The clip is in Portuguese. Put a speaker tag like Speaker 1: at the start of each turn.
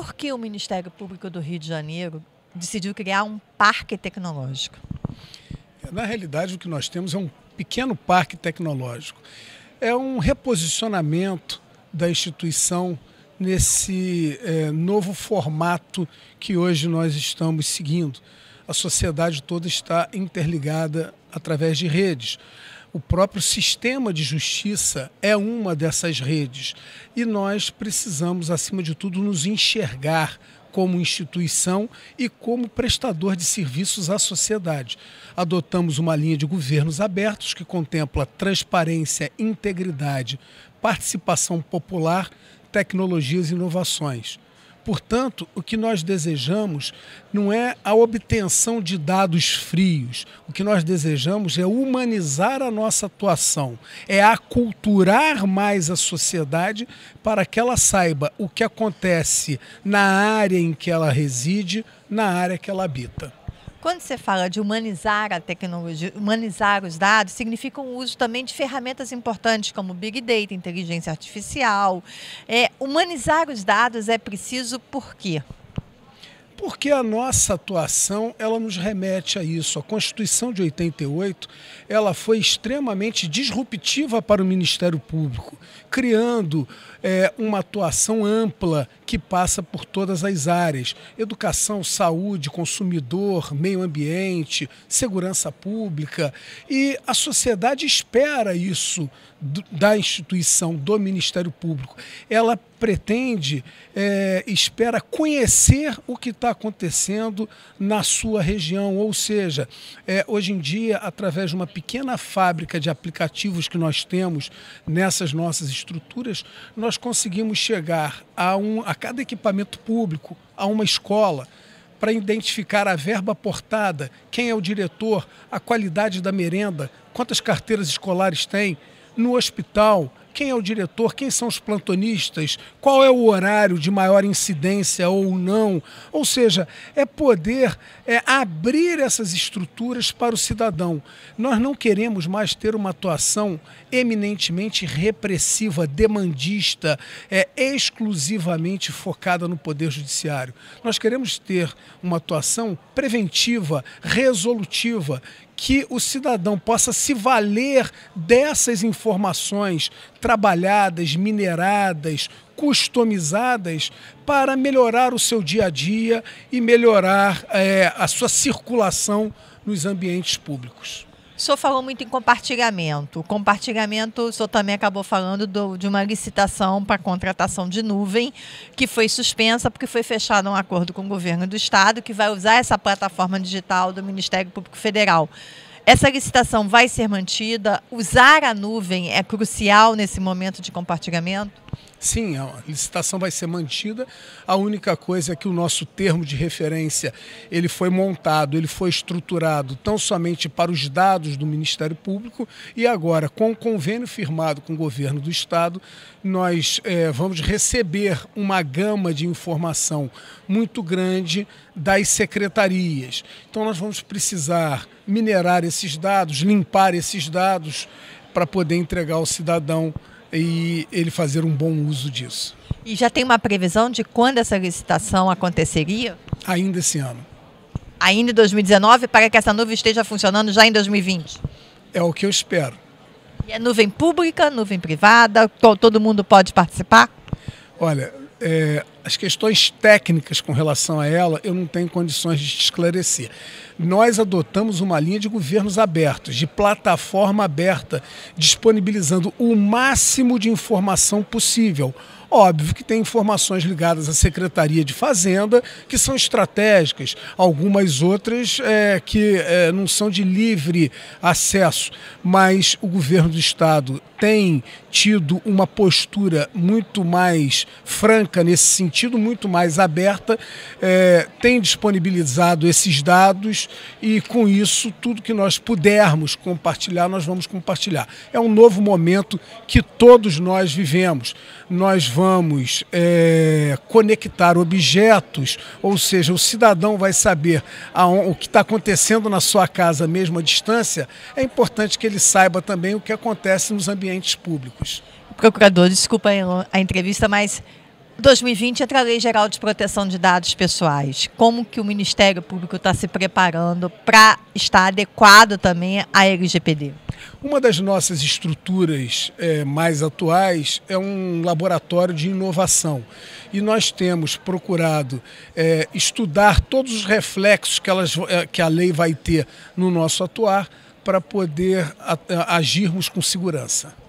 Speaker 1: por que o Ministério Público do Rio de Janeiro decidiu criar um parque tecnológico?
Speaker 2: Na realidade, o que nós temos é um pequeno parque tecnológico. É um reposicionamento da instituição nesse é, novo formato que hoje nós estamos seguindo. A sociedade toda está interligada através de redes. O próprio sistema de justiça é uma dessas redes. E nós precisamos, acima de tudo, nos enxergar como instituição e como prestador de serviços à sociedade. Adotamos uma linha de governos abertos que contempla transparência, integridade, participação popular, tecnologias e inovações. Portanto, o que nós desejamos não é a obtenção de dados frios. O que nós desejamos é humanizar a nossa atuação, é aculturar mais a sociedade para que ela saiba o que acontece na área em que ela reside, na área que ela habita.
Speaker 1: Quando você fala de humanizar a tecnologia, humanizar os dados, significa o um uso também de ferramentas importantes como Big Data, inteligência artificial. É, humanizar os dados é preciso
Speaker 2: por quê? porque a nossa atuação ela nos remete a isso. A Constituição de 88 ela foi extremamente disruptiva para o Ministério Público, criando é, uma atuação ampla que passa por todas as áreas: educação, saúde, consumidor, meio ambiente, segurança pública. E a sociedade espera isso da instituição, do Ministério Público. Ela pretende, é, espera conhecer o que está acontecendo na sua região. Ou seja, é, hoje em dia, através de uma pequena fábrica de aplicativos que nós temos nessas nossas estruturas, nós conseguimos chegar a, um, a cada equipamento público, a uma escola para identificar a verba aportada, quem é o diretor, a qualidade da merenda, quantas carteiras escolares tem, no hospital, quem é o diretor, quem são os plantonistas, qual é o horário de maior incidência ou não. Ou seja, é poder é, abrir essas estruturas para o cidadão. Nós não queremos mais ter uma atuação eminentemente repressiva, demandista, é, exclusivamente focada no Poder Judiciário. Nós queremos ter uma atuação preventiva, resolutiva, que o cidadão possa se valer dessas informações trabalhadas, mineradas, customizadas para melhorar o seu dia a dia e melhorar é, a sua circulação nos ambientes públicos.
Speaker 1: O senhor falou muito em compartilhamento. O compartilhamento, o senhor também acabou falando do, de uma licitação para contratação de nuvem, que foi suspensa porque foi fechado um acordo com o governo do Estado, que vai usar essa plataforma digital do Ministério Público Federal. Essa licitação vai ser mantida? Usar a nuvem é crucial nesse momento de compartilhamento?
Speaker 2: Sim, a licitação vai ser mantida. A única coisa é que o nosso termo de referência ele foi montado, ele foi estruturado tão somente para os dados do Ministério Público e agora, com o convênio firmado com o governo do Estado, nós é, vamos receber uma gama de informação muito grande das secretarias. Então, nós vamos precisar minerar esses dados, limpar esses dados para poder entregar ao cidadão e ele fazer um bom uso disso.
Speaker 1: E já tem uma previsão de quando essa licitação aconteceria? Ainda esse ano. Ainda em 2019, para que essa nuvem esteja funcionando já em 2020? É o que eu espero. E é nuvem pública,
Speaker 2: nuvem privada, todo mundo pode participar? Olha, é, as questões técnicas com relação a ela, eu não tenho condições de te esclarecer. Nós adotamos uma linha de governos abertos, de plataforma aberta, disponibilizando o máximo de informação possível Óbvio que tem informações ligadas à Secretaria de Fazenda que são estratégicas, algumas outras é, que é, não são de livre acesso, mas o governo do Estado tem tido uma postura muito mais franca nesse sentido, muito mais aberta, é, tem disponibilizado esses dados e com isso tudo que nós pudermos compartilhar, nós vamos compartilhar. É um novo momento que todos nós vivemos. Nós vamos vamos é, conectar objetos, ou seja, o cidadão vai saber o que está acontecendo na sua casa mesmo à distância, é importante que ele saiba também o que acontece nos ambientes públicos. Procurador, desculpa a entrevista, mas 2020 entra a Lei Geral de
Speaker 1: Proteção de Dados Pessoais. Como que o Ministério Público está se preparando para
Speaker 2: estar adequado também à LGPD? Uma das nossas estruturas é, mais atuais é um laboratório de inovação e nós temos procurado é, estudar todos os reflexos que, elas, é, que a lei vai ter no nosso atuar para poder agirmos com segurança.